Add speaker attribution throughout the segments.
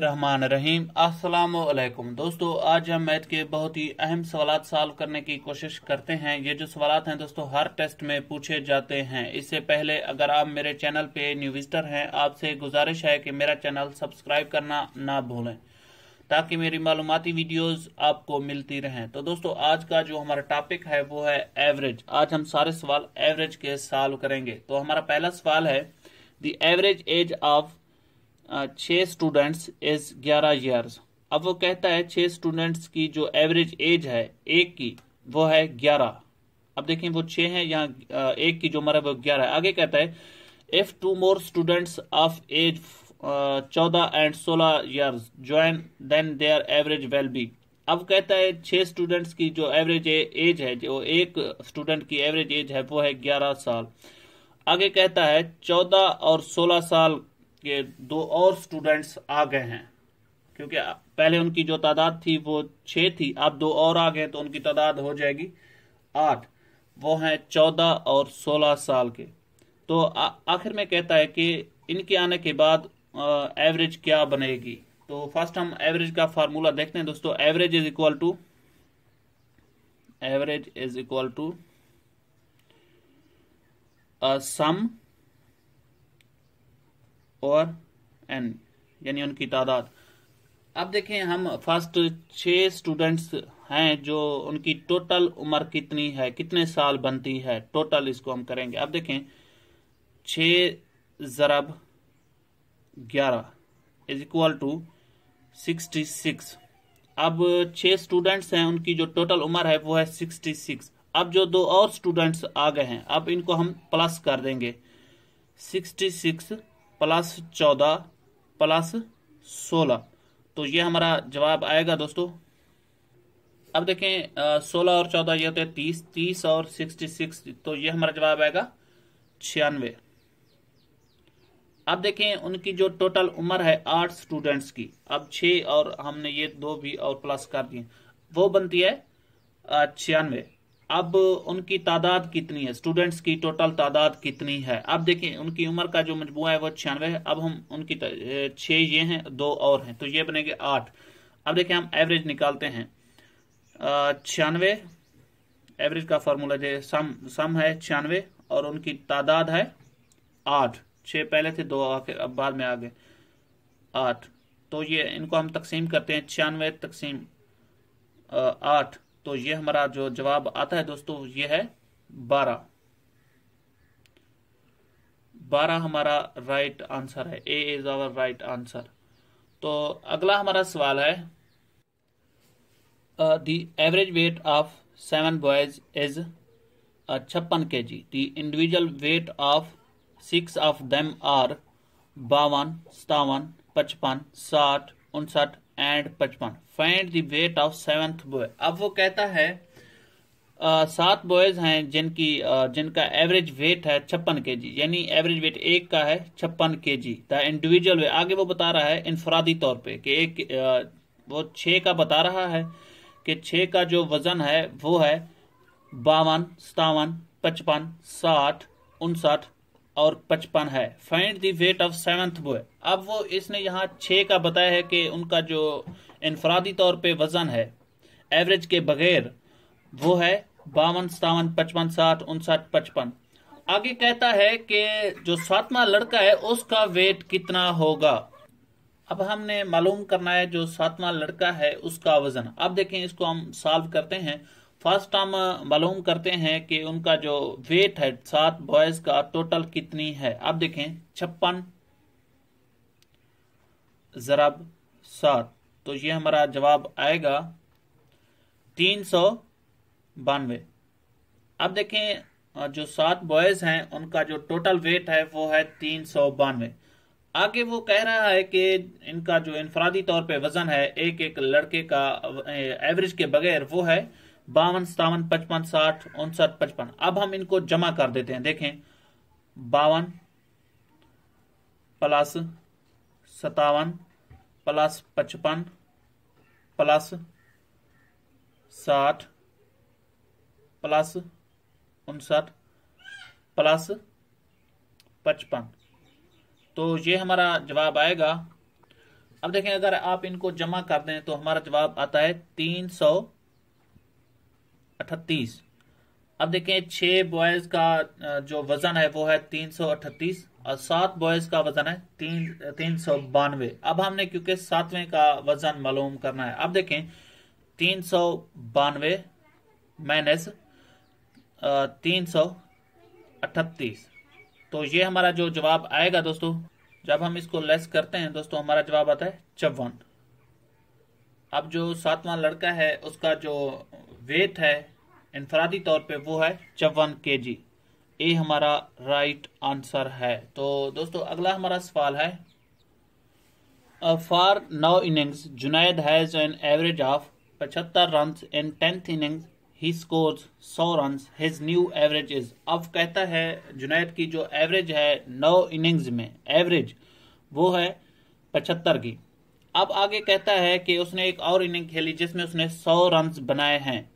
Speaker 1: रहमान रहीम अस्सलाम वालेकुम दोस्तों आज हम मैथ के बहुत ही अहम सवाल सॉल्व करने की कोशिश करते हैं ये जो सवाल हैं दोस्तों हर टेस्ट में पूछे जाते हैं इससे पहले अगर आप मेरे चैनल पे न्यू विजिटर हैं आपसे गुजारिश है कि मेरा चैनल सब्सक्राइब करना ना भूलें ताकि मेरी मालूमती वीडियोज आपको मिलती रहें तो दोस्तों आज का जो हमारा टॉपिक है वो है एवरेज आज हम सारे सवाल एवरेज के सॉल्व करेंगे तो हमारा पहला सवाल है द एवरेज एज ऑफ छः स्टूडेंट्स इज ग्यारह ईयर्स अब वो कहता है छः स्टूडेंट्स की जो एवरेज एज है एक की वो है ग्यारह अब देखें वो छः हैं यहाँ एक की जो उम्र है वो ग्यारह आगे कहता है if two more students of age चौदह एंड सोलह years join then their average will be अब कहता है छः स्टूडेंट्स की जो एवरेज एज है जो एक स्टूडेंट की एवरेज एज है वो है ग्यारह साल आगे कहता है चौदह और सोलह साल के दो और स्टूडेंट्स आ गए हैं क्योंकि पहले उनकी जो तादाद थी वो छ थी अब दो और आ गए तो उनकी तादाद हो जाएगी आठ वो हैं चौदह और सोलह साल के तो आखिर में कहता है कि इनके आने के बाद एवरेज क्या बनेगी तो फर्स्ट हम एवरेज का फार्मूला देखते हैं दोस्तों average is equal to average is equal to sum और एन यानी उनकी तादाद अब देखें हम फर्स्ट छः स्टूडेंट्स हैं जो उनकी टोटल उम्र कितनी है कितने साल बनती है टोटल इसको हम करेंगे अब देखें छः ज़रब ग्यारह is equal to sixty six अब छः स्टूडेंट्स हैं उनकी जो टोटल उम्र है वो है सिक्सटी सिक्स अब जो दो और स्टूडेंट्स आ गए हैं अब इनको हम प्लस कर देंगे सिक्सटी सिक्स प्लस चौदह प्लस सोलह तो ये हमारा जवाब आएगा दोस्तों अब देखें सोलह और चौदह ये होते हैं तीस तीस और सिक्सटी सिक्स तो ये हमारा जवाब आएगा छियानवे अब देखें उनकी जो टोटल उम्र है आठ स्टूडेंट्स की अब छ और हमने ये दो भी और प्लस कर दिए वो बनती है छियानवे अब उनकी तादाद कितनी है स्टूडेंट्स की टोटल तादाद कितनी है अब देखिए उनकी उम्र का जो मजमू है वो छियानवे है अब हम उनकी छह ये हैं दो और हैं तो ये बनेंगे आठ अब देखें हम एवरेज निकालते हैं छियानवे एवरेज का फार्मूला जो सम सम है छियानवे और उनकी तादाद है आठ छः पहले थे दो आखिर अब बाद में आ गए आठ तो ये इनको हम तकसीम करते हैं छियानवे तकसीम आठ तो ये हमारा जो जवाब आता है दोस्तों ये है बारह बारह हमारा राइट आंसर है A is our right answer तो अगला हमारा सवाल है the average weight of seven boys is छप्पन K G the individual weight of six of them are बावन सतावन पचपन साठ उनसठ एंड पचपन find the weight of seventh boy अब वो कहता है सात बॉयज हैं जिनकी आ, जिनका एवरेज वेट है छप्पन के जी यानी एवरेज वेट एक का है छप्पन के जी द इंडिविजुअल वे आगे वो बता रहा है इनफरादी तौर पे कि एक आ, वो छः का बता रहा है कि छः का जो वज़न है वो है बावन सतावन पचपन साठ उनसठ और पचपन है find the weight of seventh boy अब वो इसने यहाँ छः का बताया है कि उनका जो इनफरादी तौर पे वज़न है एवरेज के बगैर वो है बावन सतावन पचपन साठ उनसठ पचपन आगे कहता है कि जो सातवां लड़का है उसका वेट कितना होगा अब हमने मालूम करना है जो सातवां लड़का है उसका वज़न अब देखें इसको हम सॉल्व करते हैं फर्स्ट हम मालूम करते हैं कि उनका जो वेट है सात बॉयज का टोटल कितनी है अब देखें छप्पन जरब सात तो ये हमारा जवाब आएगा तीन सौ बानवे अब देखें जो सात बॉयज हैं उनका जो टोटल वेट है वो है तीन सौ बानवे आगे वो कह रहा है कि इनका जो इनफरादी तौर पे वजन है एक एक लड़के का एवरेज के बगैर वो है बावन सतावन पचपन साठ उनसठ पचपन अब हम इनको जमा कर देते हैं देखें बावन प्लस सतावन प्लस पचपन प्लस साठ प्लस उनसठ प्लस पचपन तो ये हमारा जवाब आएगा अब देखें अगर आप इनको जमा कर दें तो हमारा जवाब आता है तीन सौ अठतीस अब देखें छह बॉयज़ का जो वज़न है वो है तीन सौ अठतीस और सात बॉयज़ का वज़न है तीन तीन सौ बानवे अब हमने क्योंकि सातवें का वज़न मालूम करना है अब देखें तीन सौ बानवे माइनस तीन सौ अठतीस तो ये हमारा जो जवाब आएगा दोस्तों जब हम इसको लेस करते हैं दोस्तों हमारा जवाब आता है चौवन अब जो सातवां लड़का है उसका जो वेट है इनफरादी तौर पे वो है चौवन के जी ए हमारा राइट आंसर है तो दोस्तों अगला हमारा सवाल है फॉर नौ innings Junaid has an average of पचहत्तर run in tenth innings he scores सौ run his new average is अब कहता है जुनैद की जो एवरेज है नौ इनिंग्स में एवरेज वो है पचहत्तर की अब आगे कहता है कि उसने एक और इनिंग खेली जिसमें उसने सौ रन बनाए हैं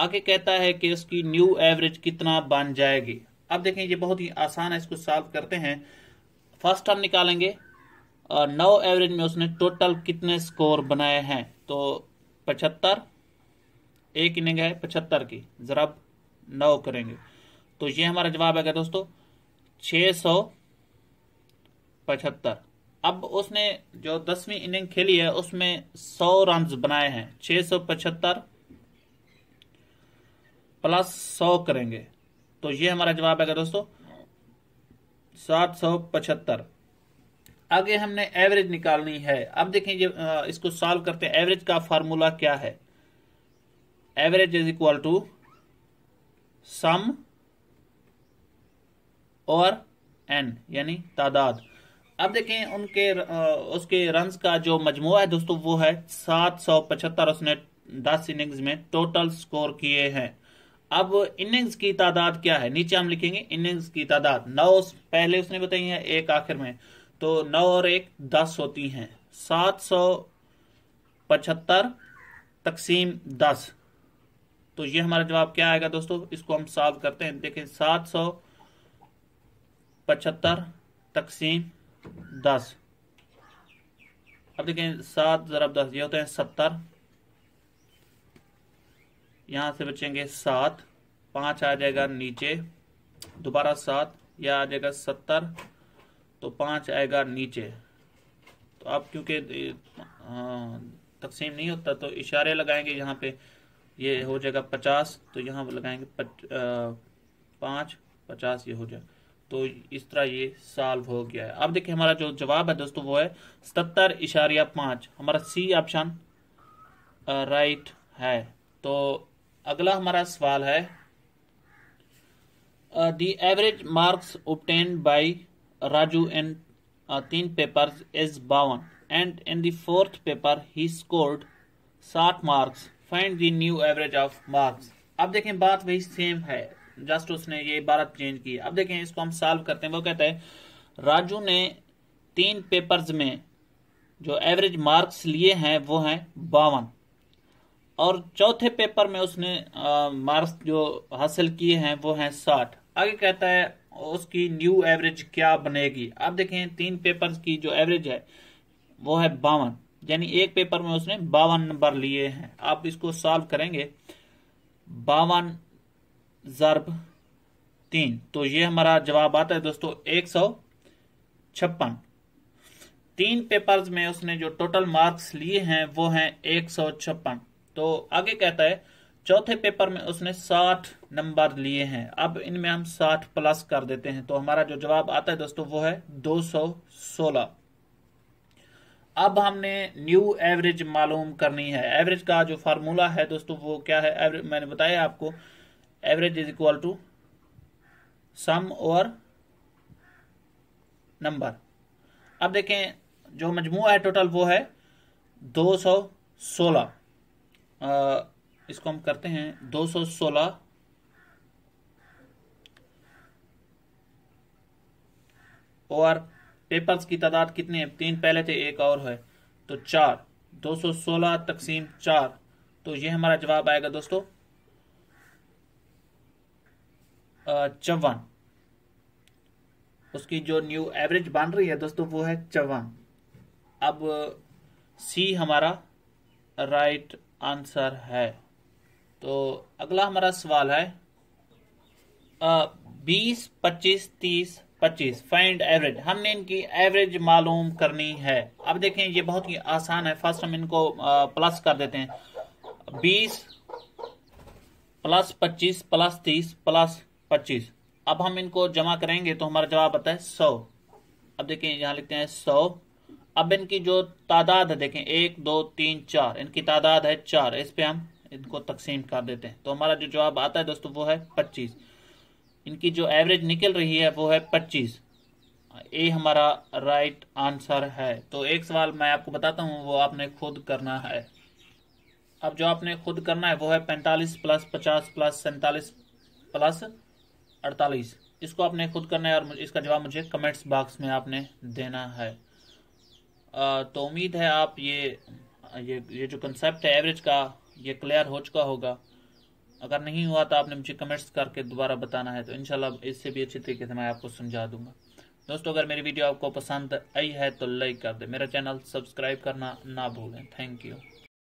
Speaker 1: आगे कहता है कि इसकी न्यू एवरेज कितना बन जाएगी अब देखें ये बहुत ही आसान है इसको सॉल्व करते हैं फर्स्ट हम निकालेंगे और नौ एवरेज में उसने टोटल कितने स्कोर बनाए हैं तो पचहत्तर एक इनिंग है पचहत्तर की जरा नौ करेंगे तो ये हमारा जवाब आएगा दोस्तों छ सौ पचहत्तर अब उसने जो दसवीं इनिंग खेली है उसमें सौ रन बनाए हैं छः सौ पचहत्तर प्लस सौ करेंगे तो ये हमारा जवाब आएगा दोस्तों सात सौ पचहत्तर आगे हमने एवरेज निकालनी है अब देखें ये इसको सॉल्व करते हैं एवरेज का फॉर्मूला क्या है average is equal to sum और एन यानी तादाद अब देखें उनके उसके रन्स का जो मजमु है दोस्तों वो है सात सौ पचहत्तर उसने दस इनिंग्स में टोटल स्कोर किए हैं अब इनिंग्स की तादाद क्या है नीचे हम लिखेंगे इनिंग्स की तादाद नौ पहले उसने बताई है एक आखिर में तो नौ और एक दस होती हैं सात सौ पचहत्तर तकसीम दस तो ये हमारा जवाब क्या आएगा दोस्तों इसको हम सॉल्व करते हैं देखें सात सौ पचहत्तर तकसीम दस अब देखें सात ज़रब दस ये होते हैं सत्तर यहाँ से बचेंगे सात पाँच आ जाएगा नीचे दोबारा सात या आ जाएगा सत्तर तो पाँच आएगा नीचे तो अब क्योंकि तकसीम नहीं होता तो इशारे लगाएंगे यहाँ पे ये हो जाएगा पचास तो यहाँ लगाएंगे पांच पाँच पचास ये हो जाएगा तो इस तरह ये सॉल्व हो गया है अब देखिए हमारा जो जवाब है दोस्तों वो है सत्तर इशारिया पाँच हमारा सी ऑप्शन राइट है तो अगला हमारा सवाल है the average marks obtained by Raju in तीन पेपर्स इज बावन and in the fourth paper he scored साठ marks find the new average of marks अब देखें बात वही सेम है जस्ट उसने ये इबारत चेंज की अब देखें इसको हम सॉल्व करते हैं वो कहता है राजू ने तीन पेपर्स में जो एवरेज मार्क्स लिए हैं वो हैं बावन और चौथे पेपर में उसने मार्क्स जो हासिल किए हैं वो हैं साठ आगे कहता है उसकी न्यू एवरेज क्या बनेगी आप देखें तीन पेपर्स की जो एवरेज है वो है बावन यानी एक पेपर में उसने बावन नंबर लिए हैं आप इसको सॉल्व करेंगे बावन जरब तीन तो ये हमारा जवाब आता है दोस्तों एक सौ छप्पन तीन पेपर्स में उसने जो टोटल मार्क्स लिए हैं वो हैं एक सौ छप्पन तो आगे कहता है चौथे पेपर में उसने साठ नंबर लिए हैं अब इनमें हम साठ प्लस कर देते हैं तो हमारा जो जवाब आता है दोस्तों वो है दो सौ सोलह अब हमने न्यू एवरेज मालूम करनी है एवरेज का जो फार्मूला है दोस्तों वो क्या है एवरेज मैंने बताया आपको average is equal to sum और नंबर अब देखें जो मजमू है टोटल वो है दो सौ सोलह इसको हम करते हैं 216 और पेपर्स की तादाद कितने हैं तीन पहले थे एक और है तो चार 216 तकसीम चार तो ये हमारा जवाब आएगा दोस्तों चौवन उसकी जो न्यू एवरेज बन रही है दोस्तों वो है चौवन अब सी हमारा राइट आंसर है तो अगला हमारा सवाल है बीस पच्चीस तीस पच्चीस फाइंड एवरेज हमने इनकी एवरेज मालूम करनी है अब देखें ये बहुत ही आसान है फर्स्ट हम इनको प्लस कर देते हैं बीस प्लस पच्चीस प्लस तीस प्लस पच्चीस अब हम इनको जमा करेंगे तो हमारा जवाब आता है सौ अब देखें यहां लिखते हैं सौ अब इनकी जो तादाद है देखें एक दो तीन चार इनकी तादाद है चार इस पर हम इनको तकसीम कर देते हैं तो हमारा जो जवाब आता है दोस्तों वो है पच्चीस इनकी जो एवरेज निकल रही है वो है पच्चीस ए हमारा राइट आंसर है तो एक सवाल मैं आपको बताता हूँ वो आपने खुद करना है अब जो आपने खुद करना है वो है पैंतालीस प्लस पचास प्लस सैंतालीस प्लस अड़तालीस इसको आपने खुद करना है और इसका जवाब मुझे कमेंट्स बॉक्स में आपने देना है तो उम्मीद है आप ये ये ये जो कंसेप्ट है एवरेज का ये क्लियर हो चुका होगा अगर नहीं हुआ तो आपने मुझे कमेंट्स करके दोबारा बताना है तो इनशाला इससे भी अच्छे तरीके से मैं आपको समझा दूंगा दोस्तों अगर मेरी वीडियो आपको पसंद आई है तो लाइक कर दें मेरा चैनल सब्सक्राइब करना ना भूलें थैंक यू